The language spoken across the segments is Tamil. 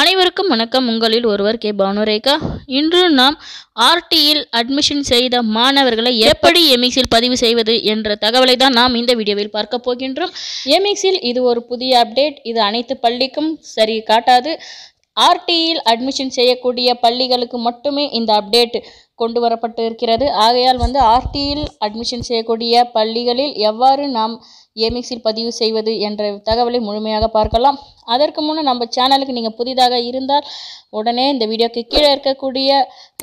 அனைவருக்கும் வணக்கம் உங்களில் ஒருவர் கே பானுரேகா இன்று நாம் ஆர்டியில் அட்மிஷன் செய்த மாணவர்களை எப்படி எமிக்ஸில் பதிவு செய்வது என்ற தகவலை தான் நாம் இந்த வீடியோவில் பார்க்க போகின்றோம் எமிக்ஸில் இது ஒரு புதிய அப்டேட் இது அனைத்து பள்ளிக்கும் சரி காட்டாது ஆர்டியில் அட்மிஷன் செய்யக்கூடிய பள்ளிகளுக்கு மட்டுமே இந்த அப்டேட் கொண்டு வரப்பட்டு இருக்கிறது ஆகையால் வந்து ஆர்டியில் அட்மிஷன் செய்யக்கூடிய பள்ளிகளில் எவ்வாறு நாம் ஏமிக்ஸில் பதிவு செய்வது என்ற தகவலை முழுமையாக பார்க்கலாம் அதற்கு முன்னே நம்ம சேனலுக்கு நீங்கள் புதிதாக இருந்தால் உடனே இந்த வீடியோக்கு கீழே இருக்கக்கூடிய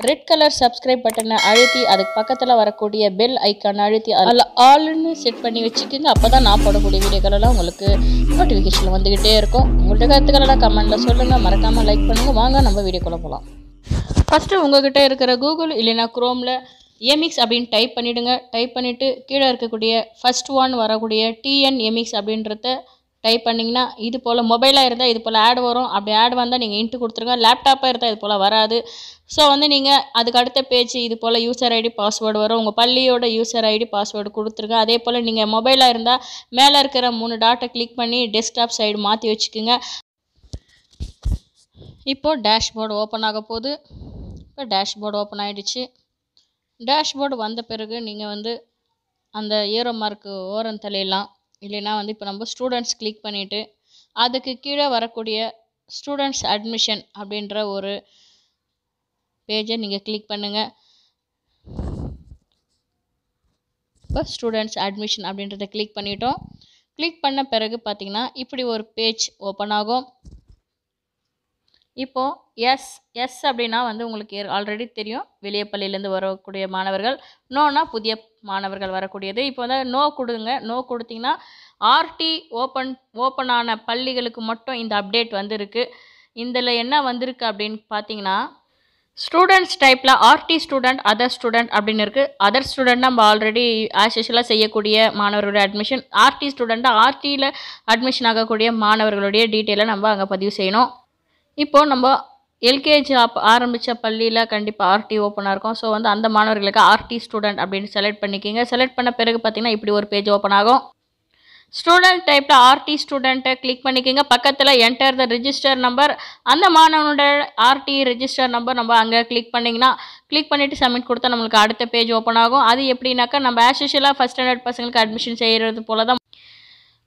ரெட் கலர் சப்ஸ்கிரைப் பட்டனை அழுத்தி அதுக்கு பக்கத்தில் வரக்கூடிய பெல் ஐக்கான் அழுத்தி அதில் ஆளுன்னு செட் பண்ணி வச்சுக்கோங்க அப்போ தான் நான் போடக்கூடிய வீடியோக்களெல்லாம் உங்களுக்கு நோட்டிஃபிகேஷன் வந்துக்கிட்டே இருக்கும் உங்கள்கிட்ட கருத்துக்களெல்லாம் கமெண்ட்டில் சொல்லுங்கள் மறக்காமல் லைக் பண்ணுங்கள் வாங்க நம்ம வீடியோக்குள்ளே போகலாம் ஃபஸ்ட்டு உங்கள்கிட்ட இருக்கிற கூகுள் இல்லைன்னா குரோமில் எமிக்ஸ் அப்படின்னு டைப் பண்ணிவிடுங்க டைப் பண்ணிவிட்டு கீழே இருக்கக்கூடிய ஃபஸ்ட் ஒன் வரக்கூடிய டிஎன் எமிக்ஸ் அப்படின்றத டைப் பண்ணிங்கன்னா இது போல் மொபைலாக இருந்தால் இது போல் ஆட் வரும் அப்படி ஆட் வந்தால் நீங்கள் இன்ட்டு கொடுத்துருங்க லேப்டாப்பாக இருந்தால் இது போல் வராது ஸோ வந்து நீங்கள் அதுக்கு அடுத்த பேஜ் இது போல் யூசர் ஐடி பாஸ்வேர்டு வரும் உங்கள் பள்ளியோட யூசர் ஐடி பாஸ்வேர்டு கொடுத்துருங்க அதே போல் நீங்கள் மொபைலாக இருந்தால் மேலே இருக்கிற மூணு டாட்டை கிளிக் பண்ணி டெஸ்க்டாப் சைடு மாற்றி வச்சுக்கோங்க இப்போது டேஷ்போர்டு ஓப்பன் ஆக போகுது இப்போ டேஷ்போர்டு ஓப்பன் ஆகிடுச்சு டேஷ்போர்டு வந்த பிறகு நீங்கள் வந்து அந்த ஏரோ மார்க்கு ஓரம் தள்ளிடலாம் இல்லைன்னா வந்து இப்போ நம்ம ஸ்டூடெண்ட்ஸ் கிளிக் பண்ணிவிட்டு அதுக்கு கீழே வரக்கூடிய ஸ்டூடெண்ட்ஸ் அட்மிஷன் அப்படின்ற ஒரு பேஜை நீங்கள் கிளிக் பண்ணுங்கள் இப்போ ஸ்டூடெண்ட்ஸ் அட்மிஷன் அப்படின்றத கிளிக் பண்ணிட்டோம் கிளிக் பண்ண பிறகு பார்த்தீங்கன்னா இப்படி ஒரு பேஜ் ஓப்பன் ஆகும் இப்போது எஸ் எஸ் அப்படின்னா வந்து உங்களுக்கு ஆல்ரெடி தெரியும் வெளிய பள்ளியிலேருந்து வரக்கூடிய மாணவர்கள் நோனா புதிய மாணவர்கள் வரக்கூடியது இப்போ வந்து நோ கொடுங்க நோ கொடுத்தீங்கன்னா ஆர்டி ஓப்பன் ஓப்பன் ஆன பள்ளிகளுக்கு மட்டும் இந்த அப்டேட் வந்திருக்கு இதில் என்ன வந்திருக்கு அப்படின்னு பார்த்தீங்கன்னா ஸ்டூடெண்ட்ஸ் டைப்பில் ஆர்டி ஸ்டூடெண்ட் அதர் ஸ்டூடெண்ட் அப்படின்னு இருக்குது அதர் ஸ்டூடெண்ட் நம்ம ஆல்ரெடி ஆசிஷலாக செய்யக்கூடிய மாணவர்களுடைய அட்மிஷன் ஆர்டி ஸ்டூடெண்ட்டாக ஆர்டியில் அட்மிஷன் ஆகக்கூடிய மாணவர்களுடைய டீட்டெயிலை நம்ம அங்கே பதிவு செய்யணும் இப்போது நம்ம எல்கேஜி ஆரம்பித்த பள்ளியில் கண்டிப்பாக ஆர்டி ஓப்பனாக இருக்கும் ஸோ வந்து அந்த மாணவர்களுக்கு ஆர்டி ஸ்டூடெண்ட் அப்படின்னு செலக்ட் பண்ணிக்கிங்க செலக்ட் பண்ண பிறகு பார்த்திங்கன்னா இப்படி ஒரு பேஜ் ஓப்பன் ஆகும் ஸ்டூடெண்ட் டைப்பில் ஆர்டி ஸ்டூடெண்ட்டை கிளிக் பண்ணிக்கிங்க பக்கத்தில் என்டர் த ரிஜிஸ்டர் நம்பர் அந்த மாணவனோட ஆர்டி ரிஜிஸ்டர் நம்பர் நம்ம அங்கே கிளிக் பண்ணிங்கன்னா கிளிக் பண்ணிவிட்டு சப்மிட் கொடுத்தா நம்மளுக்கு அடுத்த பேஜ் ஓப்பன் ஆகும் அது எப்படின்னாக்கா நம்ம ஆஸ் ஃபஸ்ட் ஸ்டாண்டர்ட் பசங்களுக்கு அட்மிஷன் செய்கிறது போல தான்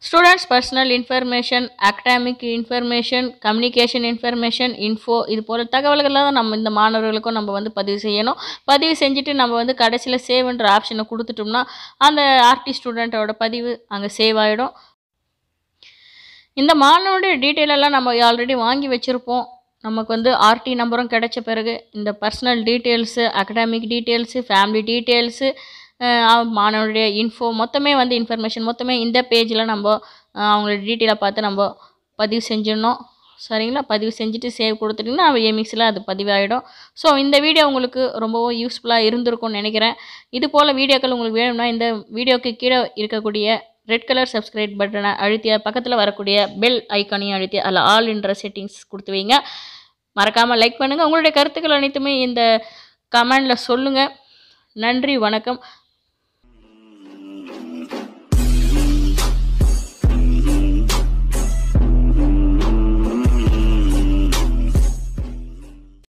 students personal information academic information communication information info இது போல் தகவல்கள்லாம் நம்ம இந்த மாணவர்களுக்கும் நம்ம வந்து பதிவு செய்யணும் பதிவு செஞ்சுட்டு நம்ம வந்து கடைசியில் சேவ்ன்ற ஆப்ஷனை கொடுத்துட்டோம்னா அந்த ஆர்டி ஸ்டூடெண்ட்டோட பதிவு அங்கே சேவ் ஆகிடும் இந்த மாணவனுடைய டீட்டெயிலெல்லாம் நம்ம ஆல்ரெடி வாங்கி வச்சுருப்போம் நமக்கு வந்து ஆர்டி நம்பரும் கிடைச்ச பிறகு இந்த personal details academic details family details மாணவனுடைய இன்ஃபோ மொத்தமே வந்து இன்ஃபர்மேஷன் மொத்தமே இந்த பேஜில் நம்ம அவங்களோட டீட்டெயிலை பார்த்து நம்ம பதிவு செஞ்சிடணும் சரிங்களா பதிவு செஞ்சுட்டு சேவ் கொடுத்துட்டிங்கன்னா அவள் ஏமிக்ஸில் அது பதிவாகிடும் ஸோ இந்த வீடியோ உங்களுக்கு ரொம்பவும் யூஸ்ஃபுல்லாக இருந்திருக்கும்னு நினைக்கிறேன் இது போல் வீடியோக்கள் உங்களுக்கு வேணும்னா இந்த வீடியோக்கு கீழே இருக்கக்கூடிய ரெட் கலர் சப்ஸ்கிரைப் பட்டனை அழுத்திய பக்கத்தில் வரக்கூடிய பெல் ஐக்கானையும் அழுத்தி அதில் ஆல் இன்ட்ரெஸ் செட்டிங்ஸ் கொடுத்து வைங்க மறக்காமல் லைக் பண்ணுங்கள் உங்களுடைய கருத்துக்கள் அனைத்துமே இந்த கமெண்டில் சொல்லுங்கள் நன்றி வணக்கம்